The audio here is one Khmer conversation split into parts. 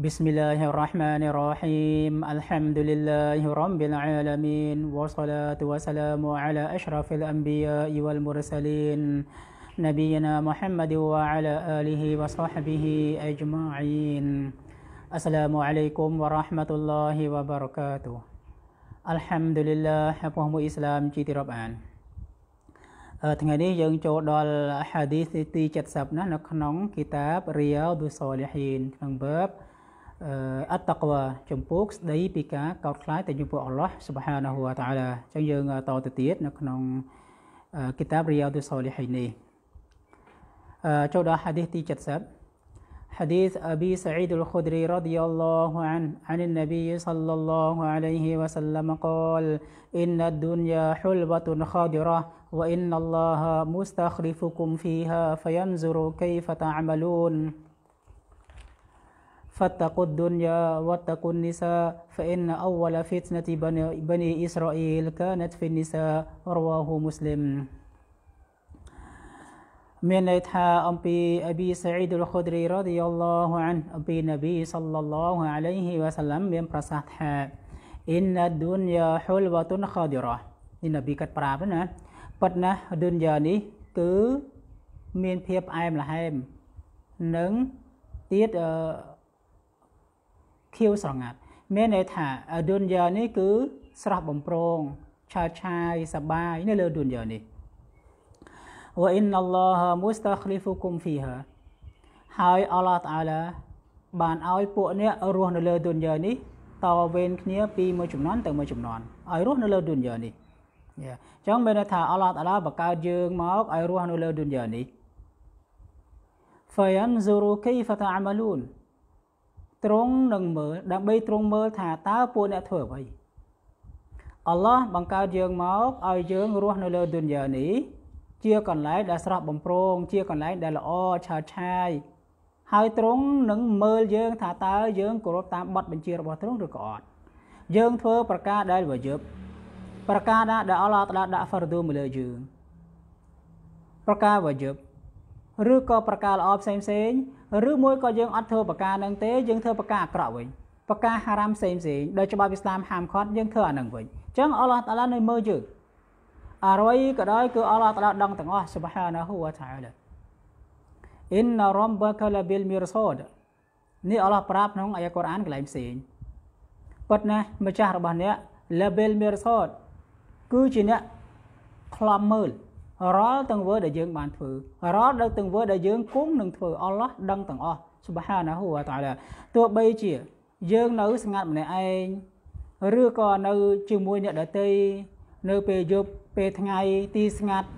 بسم الله الرحمن الرحيم الحمد لله رب العالمين والصلاة والسلام على أشرف الأنبياء والمرسلين نبينا محمد وعلى آله وصحبه أجمعين السلام عليكم ورحمة الله وبركاته الحمد لله إسلام جيت ينجو دول حديث تي ព្រះមួយអ៊ីស្លាមជាទីរាប់អានថ្ងៃនេះយើងចូលដល់ហាឌីសទី70ណានៅក្នុងគីតាប Riyadus Salihin ក្នុងបេបអត្តកវចំពោះស្ដីពីការកោតខ្លាចទៅចំពោះអល់ឡោះស៊ុបហានាហូវតាអាឡាអញ្ចឹងយើងតទៅទៀតនៅក្នុងគីតាបរិយោទសូលីហៃនេះចូលដល់ហាឌីសទី70 حديث أبي سعيد الخدري رضي الله عنه عن النبي صلى الله عليه وسلم قال إن الدنيا حلبة خادرة وإن الله مستخلفكم فيها فينظر كيف تعملون فاتقوا الدنيا واتقوا النساء فإن أول فتنة بني, بني إسرائيل كانت في النساء رواه مسلم មានន័យថាអំពីអប៊ីសាអ៊ីដុលខូឌ្រីរ៉ាឌីយ៉ាឡោះអានអំពីនប៊ីសល្លឡោះអាឡៃហ៊ីវ៉ាសាឡាំមានប្រសាសន៍ថាអ៊ីនណាឌុនយ៉ាហ៊ុលវ៉ាតុនខោឌីរ៉ានេះនប៊ីកាត់ប្រាប់ណាប៉ុតណាឌុនយ៉ានេះគឺមានភាពផ្អែមល្ហែមនិងទៀតអឺខៀវស្រងាត់មានន័យថាឌុនយ៉ានេះគឺស្រស់បំព្រងឆើតឆាយសបាយនៅលើឌុនយ៉ានេះវ៉ាអ៊ីនណឡោះមូស្តាឃ្លីហ្វូគុំហ្វីហាហើយអល់ឡោះតាអាឡាបានឲ្យពួកអ្នករស់នៅលើឌុនយ៉ានេះតវេនគ្នាពីមួយចំនួនទៅមួយចំនួនឲ្យរស់នៅលើឌុនយ៉ានេះអញ្ចឹងមានន័យថាអល់ឡោះតាអាឡាបង្កើតយើងមកឲ្យរស់នៅលើឌុនយ៉ានេះ فينظر كيف تعملون ទ្រង់នឹងមើលដើម្បីទ្រង់មើលថាតើពួកអ្នកធ្វើអ្វីអល់ឡោះបង្កើតយើងមកឲ្យយើងរស់នៅលើឌុនយ៉ានេះ ជាកន្លែងដែលស្រស់បំព្រងជាកន្លែងដែលល្អឆើតឆាយហើយទ្រង់នឹងមើលយើងថាតើយើងគោរពតាមបទបញ្ជារបស់ទ្រង់ឬក៏អត់យើងធ្វើប្រការដែលវាយប់ប្រការណាដែលអល់ឡោះដាក់ហ្វារឌូមកលើយើងប្រការវាយប់ឬក៏ប្រការល្អផ្សេងផ្សេងឬមួយក៏យើងអត់ធ្វើប្រការនឹងទេយើងធ្វើប្រការអាក្រក់វិញប្រការហារ៉ាមផ្សេងផ្សេងដោយច្បាប់អ៊ីស្លាមហាមឃាត់យើងធ្វើអានឹងវិញអញ្ចឹងអល់ឡោះតាឡានៅមើលយើងអរយក៏ដោយគឺអល់ឡោះតាឡាដឹងទាំងអស់ Subhanahu wa ta'ala Inna rabbaka labil mirsad នេះអល់ឡោះប្រាប់ក្នុងអាយ៉ាកូរ៉ានកន្លែងផ្សេងប៉ុន្តែម្ចាស់របស់អ្នក labil mirsad គឺជាអ្នកខ្លំមើលរាល់ទាំងវើដែលយើងបានធ្វើរាល់ទាំងវើដែលយើងគង់នឹងធ្វើអល់ឡោះដឹងទាំងអស់សុបហានាហ៊ូវតាឡាទោះបីជាយើងនៅស្ងាត់ម្នាក់ឯងឬក៏នៅជាមួយអ្នកដទៃនៅពេលយប់ពេលថ្ងៃទីស្ងាត់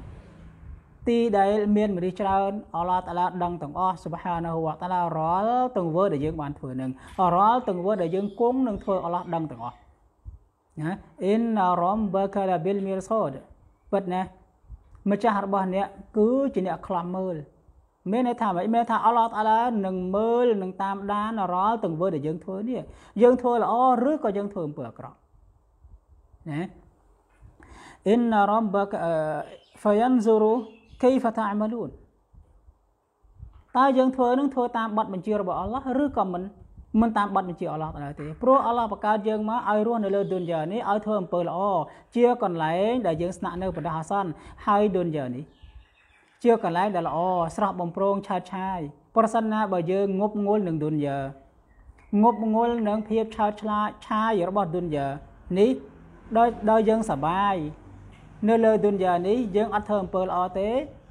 ទីដែលមានមនុស្សច្រើនអល់ឡោះតាឡាដឹងទាំងអស់សុបហានាហ៊ូវតាឡារាល់ទាំងវើដែលយើងបានធ្វើនឹងរាល់ទាំងវើដែលយើងគង់នឹងធ្វើអល់ឡោះដឹងទាំងអស់ណាអ៊ីនរ៉មបកាឡាប៊ីលមីរសូតពិតណាម្ចាស់របស់អ្នកគឺជាអ្នកខ្លំមើលមានន័យថាមិនមានថាអល់ឡោះអាឡានឹងមើលនឹងតាមដានរាល់ទង្វើដែលយើងធ្វើនេះយើងធ្វើល្អឬក៏យើងធ្វើអំពើអាក្រក់ណាអ៊ីនរ៉ាប់បាកហ្វាយនស៊ូរូគៃហ្វាតាអាមលូនតើយើងធ្វើនឹងធ្វើតាមបទបញ្ជារបស់អល់ឡោះឬក៏មិនមិនតាមបទបញ្ជាអល់ឡោះដដែលទេព្រោះអល់ឡោះបង្កើតយើងមកឲ្យរស់នៅលើឌុនយ៉ានេះឲ្យធ្វើអំពើល្អជាកន្លែងដែលយើងស្នាក់នៅបណ្ដោះអាសន្នហើយឌុនយ៉ានេះជាកន្លែងដែលល្អស្រស់បំព្រងឆើតឆាយប្រសិនណាបើយើងងប់ងល់នឹងឌុនយ៉ាងប់ងល់នឹងភាពឆើតឆ្លាឆាយរបស់ឌុនយ៉ានេះដោយដោយយើងសបាយនៅលើឌុនយ៉ានេះយើងអត់ធ្វើអំពើល្អទេ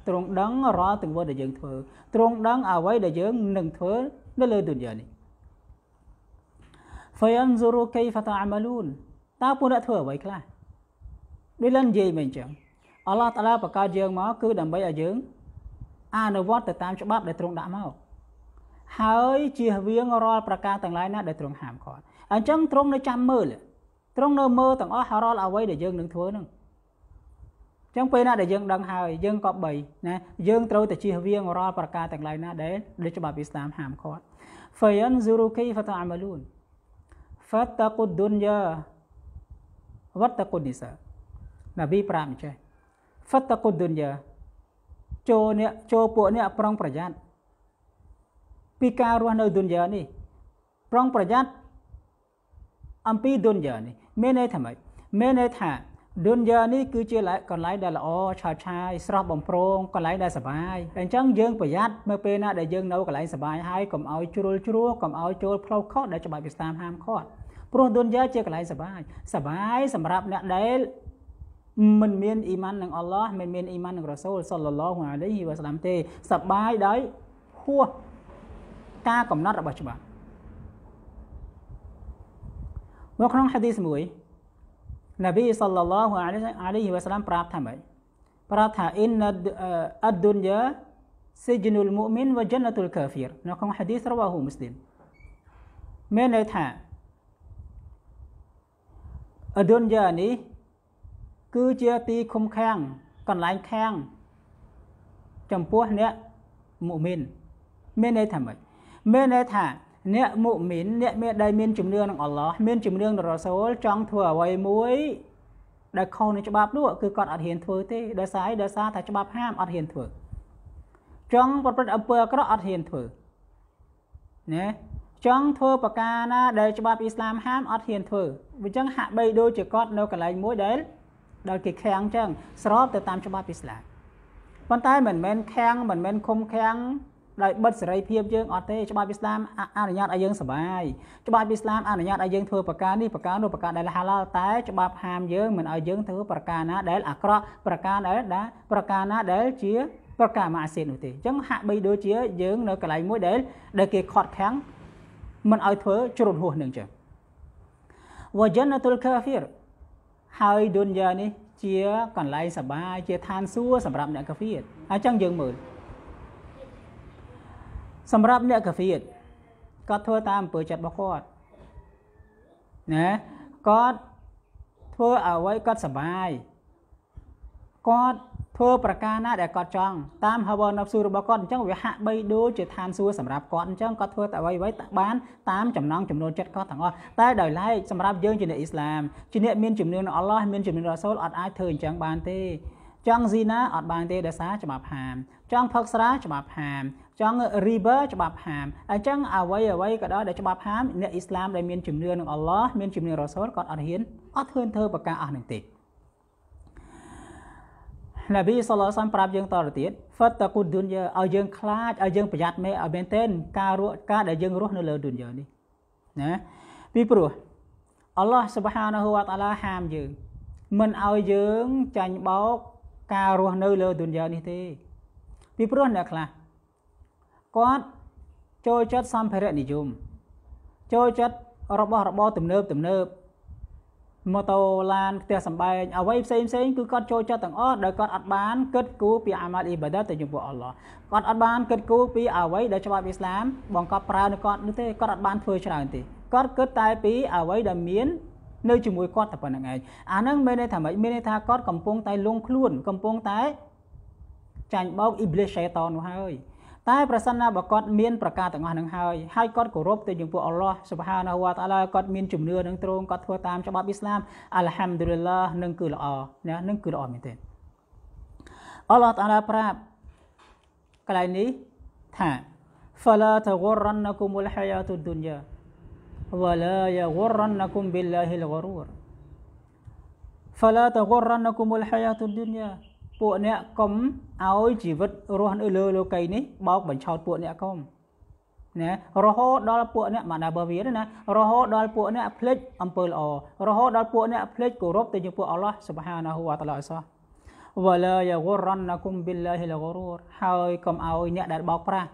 ទ្រង់ដឹងរាល់ទង្វើដែលយើងធ្វើទ្រង់ដឹងអ្វីដែលយើងនឹងធ្វើនៅលើឌុនយ៉ានេះ fayanzuru kayfa ta'malun តើពួកអ្នកធ្វើអ្វីខ្លះដូចឡើងនិយាយមិនអញ្ចឹងអល់ឡោះតាឡាបង្កើតយើងមកគឺដើម្បីឲ្យយើងអនុវត្តទៅតាមច្បាប់ដែលទ្រង់ដាក់មកហើយជៀសវាងរាល់ប្រការទាំងឡាយណាដែលទ្រង់ហាមឃាត់អញ្ចឹងទ្រង់នៅចាំមើលទ្រង់នៅមើលទាំងអស់រាល់អ្វីដែលយើងនឹងធ្វើនឹងអញ្ចឹងពេលណាដែលយើងដឹងហើយយើងក៏បីណាយើងត្រូវតែជៀសវាងរាល់ប្រការទាំងឡាយណាដែលដែលច្បាប់អ៊ីស្លាមហាមឃាត់ fayanzuru kayfa ta'malun fattaqud dunya wattaqun nisa នប៊ីប្រាប់អញ្ចឹង fattaqud dunya ចូលអ្នកចូលពួកអ្នកប្រុងប្រយ័ត្នពីការរស់នៅទុនយ៉ានេះប្រុងប្រយ័ត្នអំពីទុនយ៉ានេះមានន័យថាម៉េចមានន័យថាទុនយ៉ានេះគឺជាកន្លែងដែលល្អឆើតឆាយស្រស់បំព្រងកន្លែងដែលសុបាយអញ្ចឹងយើងប្រយ័ត្ននៅពេលណាដែលយើងនៅកន្លែងសុបាយហើយកុំឲ្យជ្រុលជ្រួកុំឲ្យចូលផ្លូវខុសដែលច្បាប់វិស្តាមហាមឃាត់ព្រោះទុនយ៉ាជាកន្លែងសបាយសបាយសម្រាប់អ្នកដែលមិនមានអ៊ីម៉ាននឹងអល់ឡោះមិនមានអ៊ីម៉ាននឹងរ៉ាសូលសល្លឡោះអាឡៃហ៊ីវ៉ាសឡាមទេសបាយដោយហួសការកំណត់របស់ច្បាប់មកក្នុងហាឌីសមួយនប៊ីសល្លឡោះអាឡៃហ៊ីវ៉ាសឡាមប្រាប់ថាម៉េចប្រាប់ថាអ៊ីនអដុនយ៉ា سجن المؤمن وجنة الكافر នៅក្នុងហាឌីសរបស់ហ៊ូមស្លីមមានន័យថាអឌុនយ៉ានេះគឺជាទីឃុំខាំងកន្លែងខាំងចំពោះអ្នកមុមីនមានន័យថាម៉េចមានន័យថាអ្នកមុមីនអ្នកមានដែលមានជំនឿនឹងអល់ឡោះមានជំនឿនឹងរ៉ាសូលចង់ធ្វើអ្វីមួយដែលខុសនឹងច្បាប់នោះគឺគាត់អត់ហ៊ានធ្វើទេដោយសារអីដោយសារថាច្បាប់ហាមអត់ហ៊ានធ្វើចង់ប្រព្រឹត្តអំពើអាក្រក់អត់ហ៊ានធ្វើណាចង់ធ្វើបកាណាដែលច្បាប់អ៊ីស្លាមហាមអត់ហ៊ានធ្វើអញ្ចឹងហាក់បីដូចជាគាត់នៅកន្លែងមួយដែលដែលគេខាំងអញ្ចឹងស្របទៅតាមច្បាប់អ៊ីស្លាមប៉ុន្តែមិនមែនខាំងមិនមែនឃុំខាំងដោយបិទសេរីភាពយើងអត់ទេច្បាប់អ៊ីស្លាមអនុញ្ញាតឲ្យយើងសប្បាយច្បាប់អ៊ីស្លាមអនុញ្ញាតឲ្យយើងធ្វើប្រការនេះប្រការនោះប្រការដែលហាឡាល់តែច្បាប់ហាមយើងមិនឲ្យយើងធ្វើប្រការណាដែលអាក្រក់ប្រការដែលដាប្រការណាដែលជាប្រការម៉ាស៊ីននោះទេអញ្ចឹងហាក់បីដូចជា យើងនៅកន្លែងមួយដែលដែលគេខត់ខាំងមិនឲ្យធ្វើជ្រុលហួសនឹងចឹងវ៉ាយ៉ានតុលកាហ្វៀរហើយឌុនយ៉ានេះ ជាកន្លែងសបាយជាឋានសួគ៌សម្រាប់អ្នកកាហ្វៀតអញ្ចឹងយើងមើលសម្រាប់អ្នកកាហ្វៀតគាត់ធ្វើតាមអំពើចិត្តរបស់គាត់ណាគាត់ធ្វើឲ្យគាត់សបាយគាត់ធ្វើប្រការណាដែលគាត់ចង់តាម Hawa Nafsu របស់គាត់អញ្ចឹងវាហាក់បីដូចជាឋានសួគ៌សម្រាប់គាត់អញ្ចឹងគាត់ធ្វើតែអ្វីៗបានតាមចំណងចំនួនចិត្តគាត់ទាំងអស់តែដោយឡែកសម្រាប់យើងជាអ្នកអ៊ីស្លាមជាអ្នកមានជំនឿនៅ Allah មានជំនឿរ៉ាសូលអត់អាចធ្វើអញ្ចឹងបានទេចង់ស៊ីណាអត់បានទេដោយសារច្បាប់ហាមចង់ផឹកស្រាច្បាប់ហាមចង់ river ច្បាប់ហាមអញ្ចឹងអ្វីអ្វីក៏ដោយដែលច្បាប់ហាមអ្នកអ៊ីស្លាមដែលមានជំនឿនឹង Allah មានជំនឿរ៉ាសូលគាត់អត់ហ៊ានអត់ហ៊ានធ្វើប្រការអស់នឹងទេនប៊ីសឡោសំប្រាប់យើងតទៅទៀតហ្វិតតកូឌុនយាឲ្យយើងខ្លាចឲ្យយើងប្រយ័ត្នមែនឲ្យមែនទែនការរស់ការដែលយើងរស់នៅលើឌុនយានេះណាពីព្រោះអល់ឡោះស៊ុបហានហូវតាឡាហាមយើងមិនឲ្យយើងចាញ់បោកការរស់នៅលើឌុនយានេះទេ ពីព្រោះអ្នកខ្លះគាត់ចូលចិត្តសម្ភារៈនិយមចូលចិត្តរបស់របរទំនើបទំនើបម៉ូតូឡានផ្ទះសម្បែងអ្វីផ្សេងផ្សេងគឺគាត់ចូលចិត្តទាំងអស់ដោយគាត់អត់បានគិតគូរពីអាម៉ាត់អ៊ីបាដាទៅចំពោះអល់ឡោះគាត់អត់បានគិតគូរពីអ្វីដែលច្បាប់អ៊ីស្លាមបង្កប់ប្រើនៅគាត់នោះទេគាត់អត់បានធ្វើច្រើនទេគាត់គិតតែពីអ្វីដែលមាន នៅជាមួយគាត់តែប៉ុណ្្នឹងឯងអាហ្នឹងមានន័យថាម៉េចមានន័យថាគាត់កំពុងតែលងខ្លួនកំពុងតែចាញ់បោកអ៊ីប្លីសសេតននោះហើយតែប្រសិនណាបើគាត់មានប្រការទាំងអស់នឹងហើយហើយគាត់គោរពទៅចំពោះអល់ឡោះសុបហានាវតាឡាគាត់មានជំនឿនឹងទ្រង់គាត់ធ្វើតាមច្បាប់អ៊ីស្លាមអាល់ហាំឌុលឡានឹងគឺល្អណានឹងគឺល្អមែនទេអល់ឡោះតាឡាប្រាប់កន្លែងនេះថា فلا تغرنكم الحياة الدنيا ولا يغرنكم بالله الغرور فلا تغرنكم الحياة الدنيا ពួកអ្នកកុំឲ្យជីវិតរស់នៅលើលោកីនេះបោកបញ្ឆោតពួកអ្នកកុំណារហូតដល់ពួកអ្នកមណាបើវាណារហូតដល់ពួកអ្នកភ្លេចអំពើល្អរហូតដល់ពួកអ្នកភ្លេចគោរពទៅចំពោះអល់ឡោះសុបហានាហ៊ូវតាឡាអសោះវ៉ាឡាយ៉ាហ្គរ៉ាន់ណាគុំប៊ីឡាហ៊ីលហ្គរូរហើយកុំឲ្យអ្នកដែលបោកប្រាស់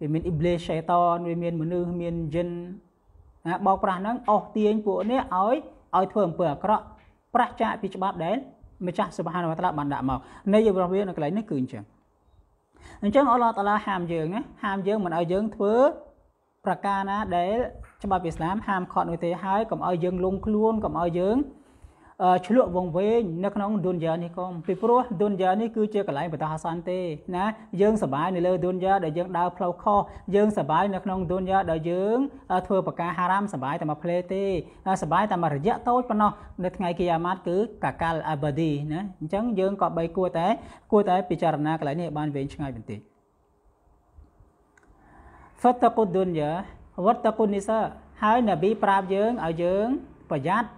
វាមានអ៊ីប្លេសសេតនវាមានមនុស្សមានយិនណាបោកប្រាស់ហ្នឹងអស់ទាញពួកនេះឲ្យឲ្យធ្វើអំពើអាក្រក់ប្រះចាកពីច្បាប់ដែលម្ចាស់សុបហានវតាឡាបានដាក់មកនៃរបស់វានៅកន្លែងនេះគឺអញ្ចឹងអញ្ចឹងអល់ឡោះតាឡាហាមយើងណាហាមយើងមិនឲ្យយើងធ្វើប្រការណាដែលច្បាប់អ៊ីស្លាមហាមខត់នោះទេហើយកុំឲ្យយើងលងខ្លួនកុំឲ្យយើងឆ្លក់វងវែងនៅក្នុងឌុនយ៉ានេះកុំពីព្រោះឌុនយ៉ានេះគឺជាកន្លែងបតហាសានទេណាយើងសប្បាយនៅលើឌុនយ៉ាដែលយើងដើរផ្លូវខុសយើងសប្បាយនៅក្នុងឌុនយ៉ាដែលយើងធ្វើប្រការហារ៉ាមសប្បាយតែមួយផ្លេទេសប្បាយតែមួយរយៈតូចប៉ុណ្ណោះនៅថ្ងៃគីយ៉ាម៉ាត់គឺកាកាល់អាបាឌីណាអញ្ចឹងយើងក៏បីគួរតែគួរតែពិចារណាកន្លែងនេះបានវែងឆ្ងាយបន្តិច fattaqud dunya wattaqun nisa ហើយនប៊ីប្រាប់យើងឲ្យយើងប្រយ័ត្ន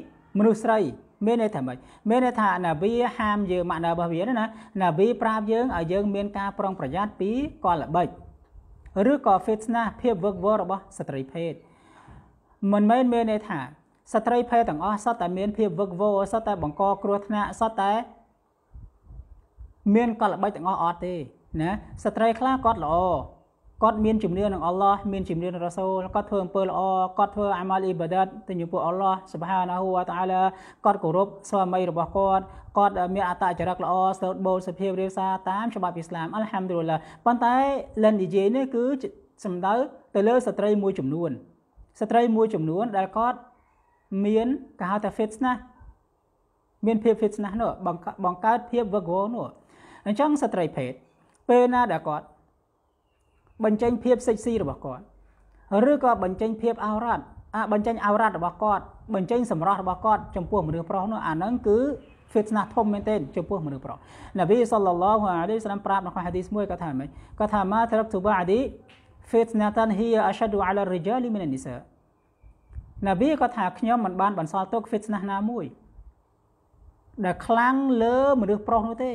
2មនុស្សស្រី មានន័យថាម៉េចមានន័យថាណាប៊ីហាមយើងម៉ាក់ណារបស់វាណាណាប៊ីប្រាប់យើងឲ្យយើងមានការប្រុងប្រយ័ត្នពីកលល្បិចឬក៏ fitness ភាពវឹកវររបស់ស្ត្រីភេទមិនមែនមានន័យថាស្ត្រីភេទទាំងអស់សុទ្ធតែមានភាពវឹកវរសុទ្ធតែ បង្កគ្រោះថ្នាក់សុទ្ធតែមានកលល្បិចទាំងអស់អត់ទេណាស្ត្រីខ្លះគាត់ល្អគាត់មានជំនឿនឹងអល់ឡោះមានជំនឿនឹងរ៉ាសូលគាត់ធ្វើអំពើល្អគាត់ធ្វើអាម៉ាល់អ៊ីបាដាតទៅចំពោះអល់ឡោះសុបហានាហ៊ូវតាអាឡាគាត់គោរពស្វាមីរបស់គាត់គាត់មានអត្តចរិតល្អសូត្របូលសុភាពរាបសារតាមច្បាប់អ៊ីស្លាមអល់ហាំឌូលឡាប៉ុន្តែលិននិយាយនេះគឺសំដៅទៅលើស្ត្រីមួយចំនួនស្ត្រីមួយចំនួនដែលគាត់មានគេហៅថា fitness មានភាព fitness នោះបង្កើតភាពវឹកវរនោះអញ្ចឹងស្ត្រីភេទពេលណាដែលគាត់បញ្ចេញភាពសិចស៊ីរបស់គាត់ឬក៏បញ្ចេញភាពអោរ៉ាត់អាបញ្ចេញអោរ៉ាត់របស់គាត់បញ្ចេញសម្រស់របស់គាត់ចំពោះមនុស្សប្រុសនោះអាហ្នឹងគឺ fitna ធំមែនទែនចំពោះមនុស្សប្រុសនប៊ីសល្លឡោះអាឡៃសាឡាមប្រាប់នៅក្នុងហាឌីសមួយគាត់ថាម៉េចគាត់ថាម៉ាត្រាប់ទូបាអាឌី fitnatan hiya ashadu ala rijali min an-nisa នប៊ីគាត់ថាខ្ញុំមិនបានបន្សល់ទុក fitna ណាមួយដែលខ្លាំងលើមនុស្សប្រុសនោះទេ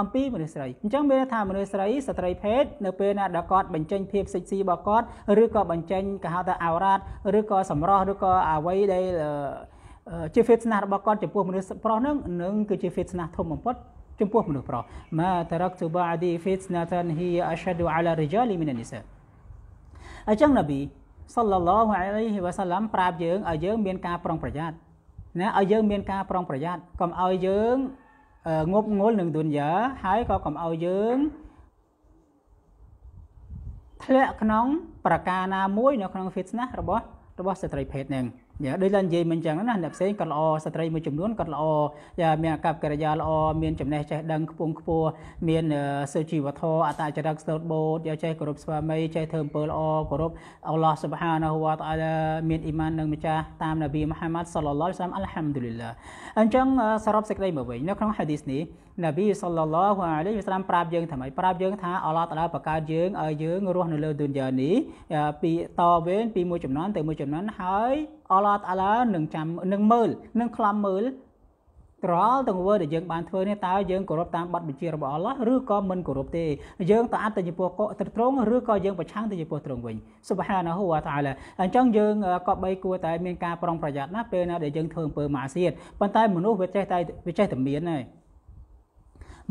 អំពីមនុស្សស្រីអញ្ចឹងមានថាមនុស្សស្រីស្ត្រីភេទនៅពេលណាដែលគាត់បញ្ចេញភាពសិចស៊ីរបស់គាត់ឬក៏បញ្ចេញគេហៅថាអោរ៉ាតឬក៏សម្រស់ឬក៏អវ័យដែលជា fitness របស់គាត់ចំពោះមនុស្សប្រុសហ្នឹងនឹងគឺជា fitness ធំបំផុតចំពោះមនុស្សប្រុសម៉ាតារកទូបាឌី fitnatan hi ashadu ala rijali min an-nisa អញ្ចឹងនប៊ី sallallahu alaihi wasallam ប្រាប់យើងឲ្យយើង មានការប្រុងប្រយ័ត្នណាឲ្យយើង មានការប្រុងប្រយ័ត្នកុំឲ្យយើងងប់ងល់នឹងទុនយ៉ាហើយក៏កុំឲ្យយើងធ្លាក់ក្នុងប្រការណាមួយនៅក្នុង fitness របស់របស់ស្ត្រីភេទនឹងនេះដូចឡើងនិយាយមិនចឹងណាអ្នកផ្សេងគាត់ល្អស្ត្រីមួយចំនួនគាត់ល្អមានអាកប្បកិរិយាល្អមានចំណេះចេះដឹងខ្ពង់ខ្ពស់មានសុជីវធម៌អតចរិតស្ទើតបូតយកចេះគោរពស្វាមីចេះធ្វើអំពើល្អគោរពអល់ឡោះស៊ុបហានហូវតាអាឡាមានអ៊ីម៉ាននឹងម្ចាស់តាមនប៊ីមហាម៉ាត់សល្លឡោះសាមអល់ហាំឌូលីឡាអញ្ចឹងសរុបសេចក្តីមកវិញនៅក្នុងហាឌីសនេះនប៊ីសល្លឡោះអាឡៃវសាមប្រាប់យើងថ្មីប្រាប់យើងថាអល់ឡោះតាឡាបង្កើតយើងឲ្យយើងរស់នៅលើឌុនយ៉ានេះពីតវេនពីមួយចំនួនទៅមួយចំនួនហើយអល់ឡោះតាឡានឹងចាំនឹងមើលនឹងខ្លំមើលក្រលទង្វើដែលយើងបានធ្វើនេះតើយើងគោរពតាមបទបញ្ជារបស់អល់ឡោះឬក៏មិនគោរពទេយើងតើអត់ទៅចំពោះកកត្រង់ឬក៏យើងប្រឆាំងទៅចំពោះត្រង់វិញសុបហានាហ៊ូវតាឡាអញ្ចឹងយើងក៏បីគួរតែមានការប្រុងប្រយ័ត្នណាពេលណាដែលយើងធ្វើអំពើម៉ាសៀតប៉ុន្តែមនុស្សវាចេះតែវាចេះតែមានហើយ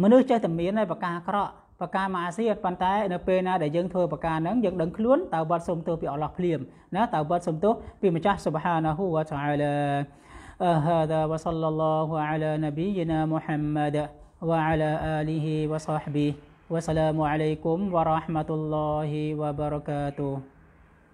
មនុស្សចេះតែមានហើយប្រការអាក្រក់ប្រការមួយអាស៊ីអត់ប៉ុន្តែនៅពេលណាដែលយើងធ្វើប្រការហ្នឹងយើងដឹងខ្លួនតើវត្តសុំទោសពីអល់ឡោះភ្លាមណាតើវត្តសុំទោសពីម្ចាស់សុបហានាហ៊ូវតាអាឡា هذا وصلى الله على نبينا محمد وعلى آله وصحبه والسلام عليكم ورحمة الله وبركاته